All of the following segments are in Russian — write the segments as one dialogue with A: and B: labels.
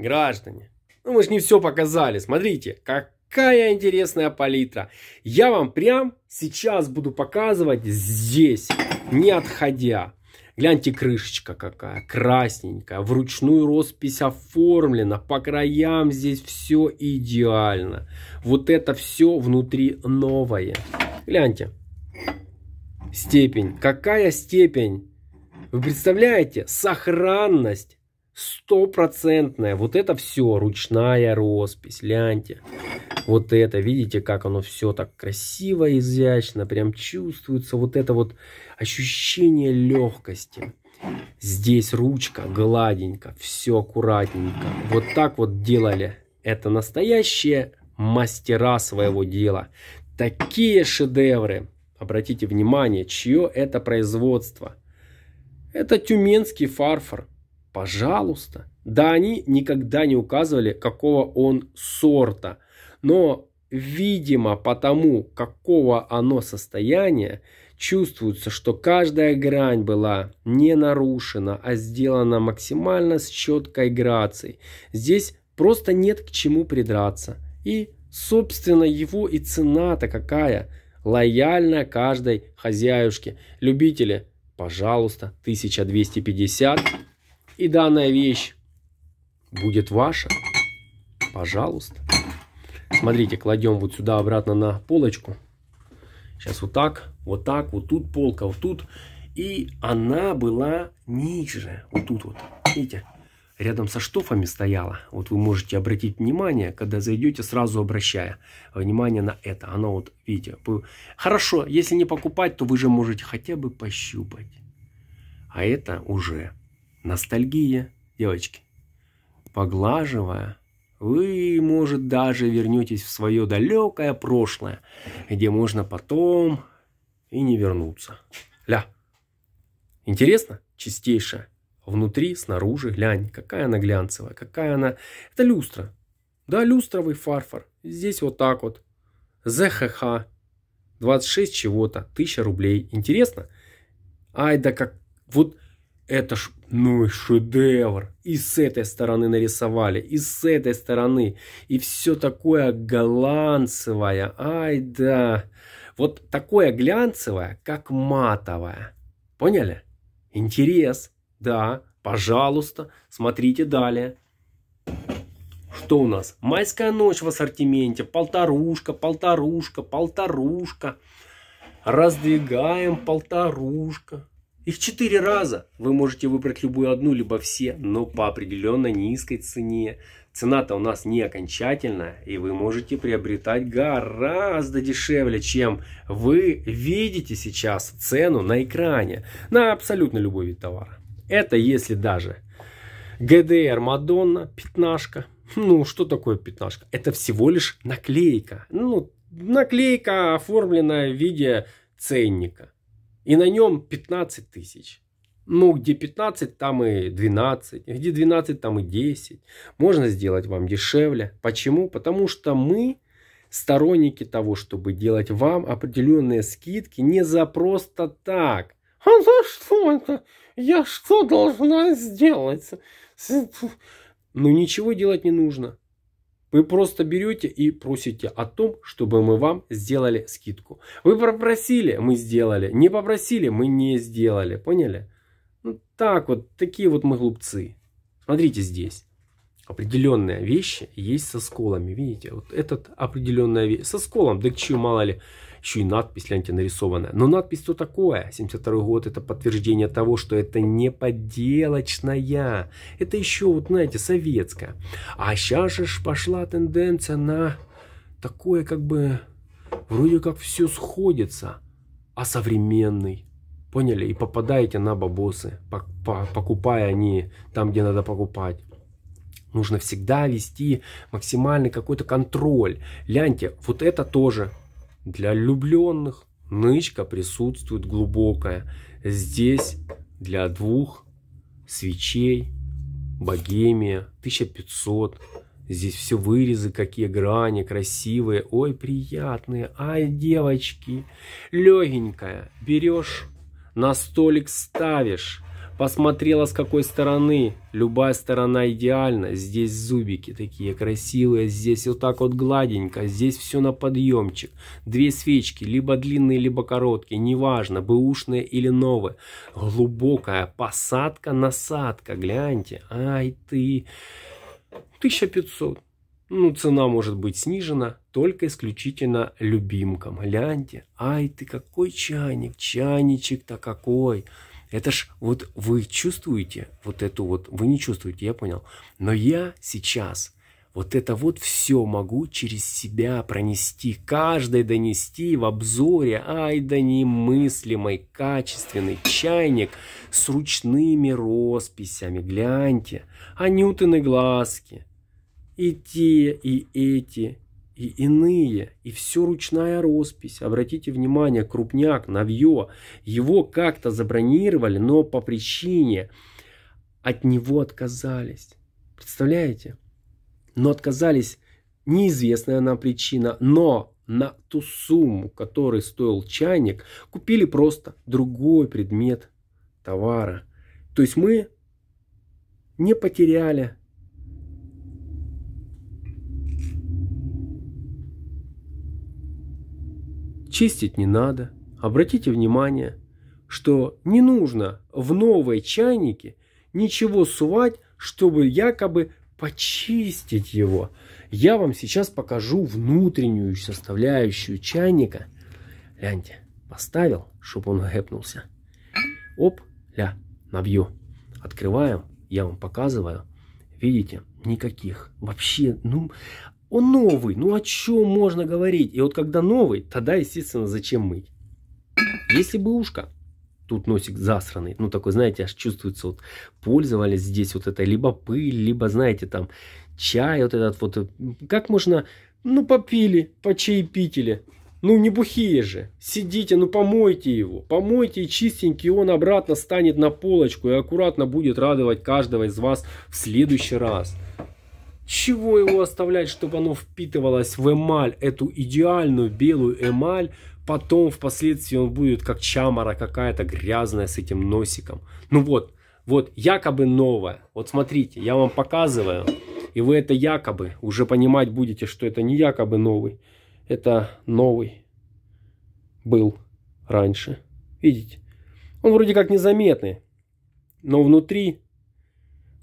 A: Граждане, ну мы же не все показали. Смотрите, какая интересная палитра. Я вам прям сейчас буду показывать здесь, не отходя. Гляньте, крышечка какая, красненькая, вручную роспись оформлена, по краям здесь все идеально. Вот это все внутри новое. Гляньте, степень, какая степень? Вы представляете, сохранность стопроцентная. Вот это все ручная роспись, ляньте. Вот это, видите, как оно все так красиво, изящно, прям чувствуется вот это вот ощущение легкости. Здесь ручка гладенько, все аккуратненько. Вот так вот делали. Это настоящие мастера своего дела. Такие шедевры. Обратите внимание, чье это производство. Это тюменский фарфор. Пожалуйста. Да, они никогда не указывали, какого он сорта. Но, видимо, потому, какого оно состояния, чувствуется, что каждая грань была не нарушена, а сделана максимально с четкой грацией. Здесь просто нет к чему придраться. И, собственно, его и цена-то какая. лояльная каждой хозяюшке. Любители, пожалуйста, 1250 и данная вещь будет ваша. Пожалуйста. Смотрите, кладем вот сюда обратно на полочку. Сейчас вот так, вот так, вот тут полка, вот тут. И она была ниже, вот тут вот, видите, рядом со штофами стояла. Вот вы можете обратить внимание, когда зайдете, сразу обращая внимание на это. Она вот, видите, хорошо, если не покупать, то вы же можете хотя бы пощупать. А это уже Ностальгия, девочки. Поглаживая, вы, может, даже вернетесь в свое далекое прошлое, где можно потом и не вернуться. Ля. Интересно? Чистейшая. Внутри, снаружи, глянь, какая она глянцевая, какая она... Это люстра. Да, люстровый фарфор. Здесь вот так вот. ЗХХ. 26 чего-то, 1000 рублей. Интересно? Ай, да как... Вот это ж, ну, шедевр. И с этой стороны нарисовали, и с этой стороны. И все такое голландцевое. Ай да. Вот такое глянцевое, как матовое. Поняли? Интерес. Да, пожалуйста, смотрите далее. Что у нас? Майская ночь в ассортименте. Полторушка, полторушка, полторушка. Раздвигаем полторушка. Их четыре раза. Вы можете выбрать любую одну, либо все, но по определенно низкой цене. Цена-то у нас не окончательная, и вы можете приобретать гораздо дешевле, чем вы видите сейчас цену на экране на абсолютно любой вид товара. Это если даже ГДР Мадонна, пятнашка. Ну, что такое пятнашка? Это всего лишь наклейка. Ну, наклейка, оформленная в виде ценника. И на нем 15 тысяч. Ну, где 15, там и 12. Где 12, там и 10. Можно сделать вам дешевле. Почему? Потому что мы сторонники того, чтобы делать вам определенные скидки не за просто так. А за что это? Я что должна сделать? Ну, ничего делать не нужно. Вы просто берете и просите о том, чтобы мы вам сделали скидку. Вы попросили, мы сделали. Не попросили, мы не сделали. Поняли? Ну, так вот, такие вот мы глупцы. Смотрите здесь. Определенные вещи есть со сколами. Видите, вот этот определенная вещь. Со сколом, да к чему, мало ли еще и надпись ляньте нарисованная. Но надпись то такое? 72 год это подтверждение того, что это не подделочная. Это еще, вот знаете, советская. А сейчас же пошла тенденция на такое как бы, вроде как все сходится, а современный. Поняли? И попадаете на бабосы, покупая они там, где надо покупать. Нужно всегда вести максимальный какой-то контроль. Ляньте, вот это тоже для влюбленных. Нычка присутствует глубокая. Здесь для двух свечей, богемия, 1500. Здесь все вырезы, какие грани, красивые, ой, приятные. Ай, девочки, легенькая, берешь, на столик ставишь, Посмотрела, с какой стороны. Любая сторона идеальна. Здесь зубики такие красивые, здесь вот так вот гладенько, здесь все на подъемчик. Две свечки, либо длинные, либо короткие, неважно, бэушные или новые. Глубокая посадка-насадка, гляньте. Ай ты, 1500. Ну, цена может быть снижена только исключительно любимкам. Гляньте, ай ты, какой чайник, чайничек-то какой. Это ж вот вы чувствуете вот эту вот, вы не чувствуете, я понял. Но я сейчас вот это вот все могу через себя пронести, каждой донести в обзоре, ай да немыслимый качественный чайник с ручными росписями, гляньте, анютины глазки, и те, и эти, и иные, и все ручная роспись. Обратите внимание, крупняк, новье, его как-то забронировали, но по причине от него отказались. Представляете? Но отказались неизвестная нам причина, но на ту сумму, который стоил чайник, купили просто другой предмет товара. То есть мы не потеряли Чистить не надо. Обратите внимание, что не нужно в новой чайнике ничего сувать, чтобы якобы почистить его. Я вам сейчас покажу внутреннюю составляющую чайника. Гляньте, поставил, чтобы он гэпнулся. Оп, ля, набью. Открываем, я вам показываю. Видите, никаких. Вообще, ну, он новый, ну о чем можно говорить? И вот когда новый, тогда, естественно, зачем мыть? Если бы ушко, тут носик засранный, ну такой, знаете, аж чувствуется, вот пользовались здесь вот это либо пыль, либо, знаете, там чай вот этот вот. Как можно, ну попили, по почаепители, ну не бухие же, сидите, ну помойте его, помойте и чистенький, он обратно станет на полочку и аккуратно будет радовать каждого из вас в следующий раз. Чего его оставлять, чтобы оно впитывалось в эмаль, эту идеальную белую эмаль, потом впоследствии он будет как чамара какая-то грязная с этим носиком. Ну вот, вот якобы новое. Вот смотрите, я вам показываю, и вы это якобы уже понимать будете, что это не якобы новый, это новый был раньше. Видите? Он вроде как незаметный, но внутри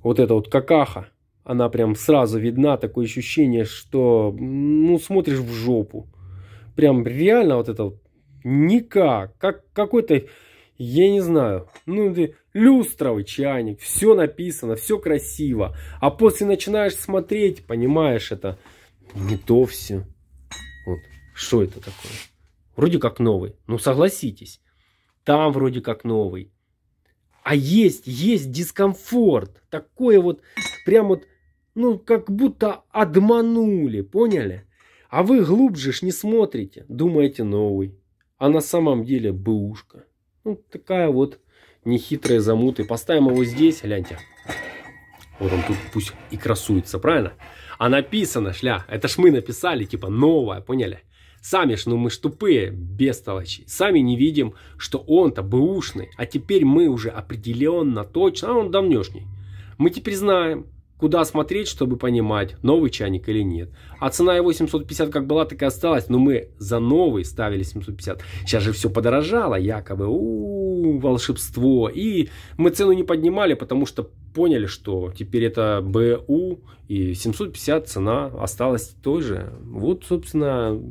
A: вот это вот какаха, она прям сразу видна, такое ощущение, что, ну, смотришь в жопу. Прям реально вот это вот никак. Как какой-то, я не знаю, ну, ты люстровый чайник, все написано, все красиво. А после начинаешь смотреть, понимаешь, это не то все. Вот, что это такое? Вроде как новый, ну согласитесь. Там вроде как новый. А есть, есть дискомфорт. Такое вот, прям вот ну, как будто обманули, поняли? А вы глубже ж не смотрите, думаете новый. А на самом деле бэушка. Ну, такая вот нехитрая замута. поставим его здесь, гляньте. Вот он тут пусть и красуется, правильно? А написано, шля, это ж мы написали, типа, новое, поняли? Сами ж, ну мы ж тупые, бестолочи. Сами не видим, что он-то бэушный. А теперь мы уже определенно, точно, а он давнешний. Мы теперь знаем, Куда смотреть, чтобы понимать, новый чайник или нет. А цена и 850 как была, так и осталась. Но мы за новый ставили 750. Сейчас же все подорожало, якобы. У -у -у, волшебство. И мы цену не поднимали, потому что поняли, что теперь это БУ. И 750 цена осталась той же. Вот, собственно,